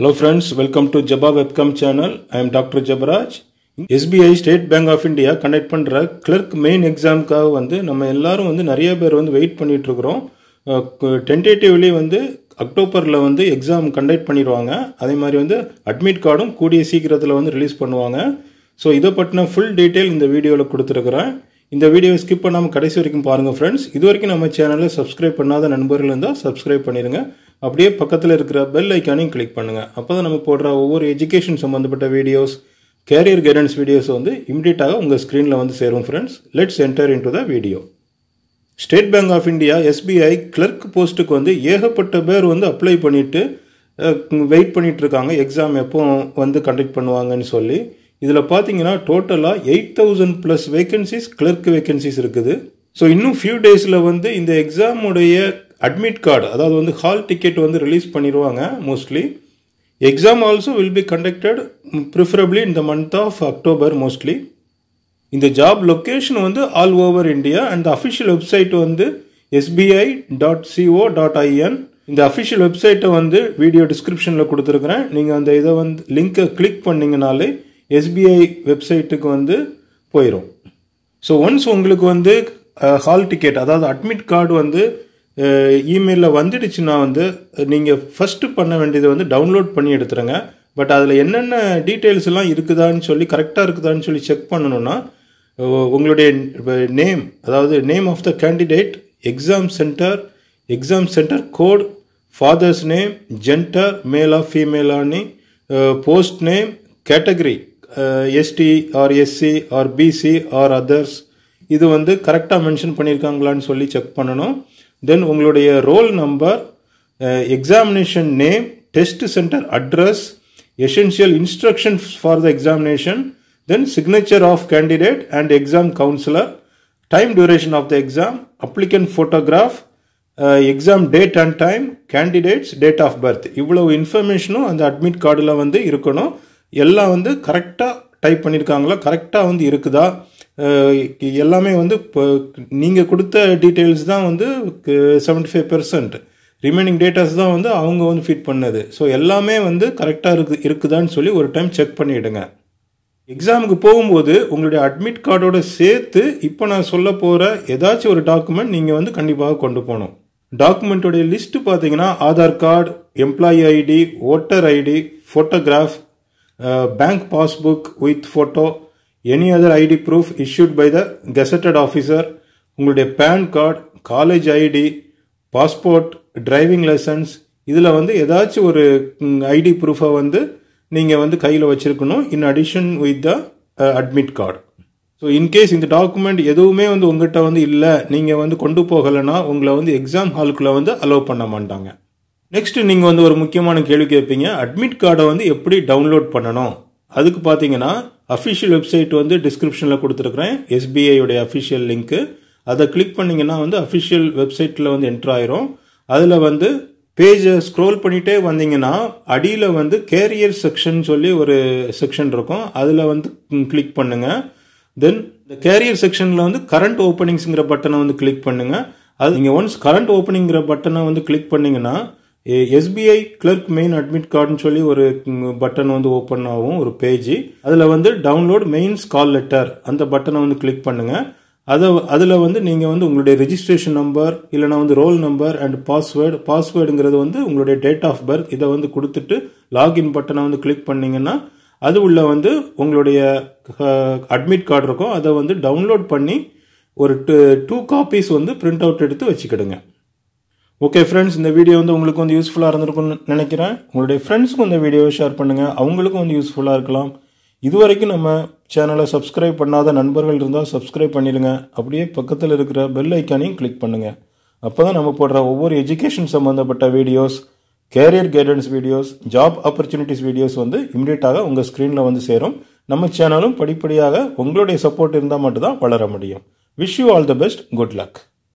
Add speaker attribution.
Speaker 1: Hello friends welcome to Jaba Webcam channel I am doctor Jabaraj. SBI State Bank of India conduct பண்ணுற clerk main எக்ஸாமுக்காக வந்து நம்ம எல்லாரும் வந்து நிறைய பேர் வந்து வெயிட் பண்ணிகிட்ருக்குறோம் டென்டேட்டிவ்லி வந்து அக்டோபரில் வந்து எக்ஸாம் கண்டக்ட் பண்ணிடுவாங்க அதே மாதிரி வந்து அட்மிட் கார்டும் கூடிய சீக்கிரத்தில் வந்து ரிலீஸ் பண்ணுவாங்க ஸோ இதை பற்றின ஃபுல் டீட்டெயில் இந்த வீடியோவில் கொடுத்துருக்குறேன் இந்த வீடியோவை ஸ்கிப் பண்ணாமல் கடைசி வரைக்கும் பாருங்கள் ஃப்ரெண்ட்ஸ் இது வரைக்கும் நம்ம சேனலில் சப்ஸ்கிரைப் பண்ணாத நண்பர்கள் இருந்தால் சப்ஸ்கிரைப் பண்ணிடுங்க அப்படியே பக்கத்தில் இருக்கிற பெல் ஐக்கானையும் கிளிக் பண்ணுங்கள் அப்போ தான் நம்ம போடுற ஒவ்வொரு எஜுகேஷன் சம்மந்தப்பட்ட வீடியோஸ் கேரியர் கைடன்ஸ் வீடியோஸ் வந்து இமிடியேட்டாக உங்கள் ஸ்க்ரீனில் வந்து சேரும் friends let's enter into the video State Bank of India SBI clerk போஸ்ட்டுக்கு வந்து ஏகப்பட்ட பேர் வந்து அப்ளை பண்ணிவிட்டு வெயிட் பண்ணிகிட்ருக்காங்க எக்ஸாம் எப்போ வந்து கண்டக்ட் பண்ணுவாங்கன்னு சொல்லி இதில் பார்த்தீங்கன்னா டோட்டலாக eight thousand plus vacancies clerk vacancies இருக்குது ஸோ இன்னும் ஃபியூ டேஸில் வந்து இந்த எக்ஸாமுடைய அட்மிட் கார்டு அதாவது வந்து ஹால் டிக்கெட் வந்து ரிலீஸ் பண்ணிடுவாங்க mostly exam also will be conducted preferably இந்த மந்த் ஆஃப் அக்டோபர் மோஸ்ட்லி இந்த ஜாப் லொக்கேஷன் வந்து all over India and official website வந்து SBI dot C O dot I N இந்த அஃபிஷியல் வெப்சைட்டை வந்து வீடியோ டிஸ்கிரிப்ஷனில் கொடுத்துருக்குறேன் நீங்கள் அந்த இதை வந்து லிங்க்கை கிளிக் பண்ணிங்கனாலே எஸ்பிஐ வெப்சைட்டுக்கு வந்து போயிடும் ஸோ ஒன்ஸ் உங்களுக்கு வந்து ஹால் uh, டிக்கெட் அதாவது அட்மிட் கார்டு வந்து இமெயிலில் uh, வந்துடுச்சுன்னா வந்து நீங்கள் ஃபஸ்ட்டு பண்ண வேண்டியது வந்து டவுன்லோட் பண்ணி எடுத்துருங்க பட் அதில் என்னென்ன டீட்டெயில்ஸ் எல்லாம் இருக்குதான்னு சொல்லி கரெக்டாக இருக்குதான்னு சொல்லி செக் பண்ணணும்னா uh, உங்களுடைய நேம் அதாவது name of the candidate exam centre exam centre code father's name gender மேலா ஃபீமேலான்னு post name category ST or SC or BC or others இது வந்து கரெக்டாக மென்ஷன் பண்ணியிருக்காங்களான்னு சொல்லி செக் பண்ணணும் தென் உங்களுடைய roll number examination name test centre address essential instructions for the examination then signature of candidate and exam counsellor time duration of the exam applicant photograph exam date and time candidates date of birth இவ்வளவு இன்ஃபர்மேஷனும் அந்த admit கார்டில் வந்து இருக்கணும் எல்லாம் வந்து கரெக்டாக type பண்ணியிருக்காங்களா கரெக்டாக வந்து இருக்குதா எல்லாமே வந்து இப்போ நீங்கள் கொடுத்த டீட்டெயில்ஸ் தான் வந்து seventy five percent remaining datas தான் வந்து அவங்க வந்து ஃபிட் பண்ணது ஸோ எல்லாமே வந்து கரெக்டாக இருக்கு இருக்குதான்னு சொல்லி ஒரு டைம் செக் பண்ணிவிடுங்க எக்ஸாமுக்கு போகும்போது உங்களுடைய அட்மிட் கார்டோட சேர்த்து இப்போ நான் சொல்ல போகிற ஏதாச்சும் ஒரு டாக்குமெண்ட் நீங்கள் வந்து கண்டிப்பாக கொண்டு போகணும் டாக்குமெண்ட்டோடைய லிஸ்ட்டு பார்த்தீங்கன்னா Aadhaar card employee ID voter ID photograph bank passbook with photo any other ID proof issued by the gazetted officer உங்களுடைய PAN card college ID passport driving licence இதில் வந்து ஏதாச்சும் ஒரு ஐடி ப்ரூஃபை வந்து நீங்கள் வந்து கையில் வச்சுருக்கணும் in addition with the admit card so in case இந்த டாக்குமெண்ட் எதுவுமே வந்து உங்கள்கிட்ட வந்து இல்லை நீங்கள் வந்து கொண்டு போகலைன்னா உங்களை வந்து எக்ஸாம் ஹாலுக்குள்ளே வந்து அலோவ் பண்ண மாட்டாங்க நெக்ஸ்ட் நீங்கள் வந்து ஒரு முக்கியமான கேள்வி கேட்பீங்க அட்மிட் கார்டை வந்து எப்படி டவுன்லோட் பண்ணணும் அதுக்கு பார்த்தீங்கன்னா அஃபிஷியல் வெப்சைட் வந்து டிஸ்கிரிப்ஷனில் கொடுத்துருக்குறேன் எஸ்பிஐயோடைய அஃபிஷியல் லிங்க்கு அதை கிளிக் பண்ணிங்கன்னா வந்து அஃபிஷியல் வெப்சைட்டில் வந்து என்ட்ரு ஆயிரும் அதில் வந்து பேஜை ஸ்க்ரோல் பண்ணிகிட்டே வந்தீங்கன்னா அடியில் வந்து கேரியர் செக்ஷன் சொல்லி ஒரு செக்ஷன் இருக்கும் அதில் வந்து கிளிக் பண்ணுங்கள் தென் இந்த கேரியர் செக்ஷனில் வந்து கரண்ட் ஓப்பனிங்ஸுங்கிற பட்டனை வந்து கிளிக் பண்ணுங்கள் அது நீங்கள் ஒன்ஸ் கரண்ட் ஓப்பனிங்கிற பட்டனை வந்து கிளிக் பண்ணிங்கன்னா எஸ்பிஐ கிளர்க் மெயின் அட்மிட் கார்டுன்னு சொல்லி ஒரு பட்டன் வந்து ஓப்பன் ஆகும் ஒரு பேஜ் அதில் வந்து டவுன்லோட் மெயின் கால் லெட்டர் அந்த பட்டனை வந்து கிளிக் பண்ணுங்கள் அதை அதில் வந்து நீங்கள் வந்து உங்களுடைய ரிஜிஸ்ட்ரேஷன் நம்பர் இல்லைனா வந்து ரோல் நம்பர் அண்ட் பாஸ்வேர்டு பாஸ்வேர்டுங்கிறது வந்து உங்களுடைய டேட் ஆஃப் பர்த் இதை வந்து கொடுத்துட்டு லாகின் பட்டனை வந்து கிளிக் பண்ணிங்கன்னா அது உள்ள வந்து உங்களுடைய அட்மிட் கார்டு இருக்கும் அதை வந்து டவுன்லோட் பண்ணி ஒரு டூ டூ காப்பீஸ் வந்து பிரிண்ட் அவுட் எடுத்து வச்சுக்கிடுங்க ஓகே ஃப்ரெண்ட்ஸ் இந்த வீடியோ வந்து உங்களுக்கு வந்து யூஸ்ஃபுல்லாக இருந்திருக்கும்னு நினைக்கிறேன் உங்களுடைய ஃப்ரெண்ட்ஸுக்கும் இந்த வீடியோவை ஷேர் பண்ணுங்கள் அவங்களுக்கும் வந்து யூஸ்ஃபுல்லாக இருக்கலாம் இது வரைக்கும் நம்ம சேனலை சப்ஸ்கிரைப் பண்ணாத நண்பர்கள் இருந்தால் சப்ஸ்கிரைப் பண்ணிடுங்க அப்படியே பக்கத்தில் இருக்கிற பெல் ஐக்கானையும் கிளிக் பண்ணுங்கள் அப்போ தான் நம்ம போடுற ஒவ்வொரு எஜுகேஷன் சம்மந்தப்பட்ட videos career guidance videos job opportunities videos வந்து இம்மிடியட்டாக உங்கள் ஸ்க்ரீனில் வந்து சேரும் நம்ம சேனலும் படிப்படியாக உங்களுடைய சப்போர்ட் இருந்தால் மட்டும்தான் வளர முடியும் wish you all the best good luck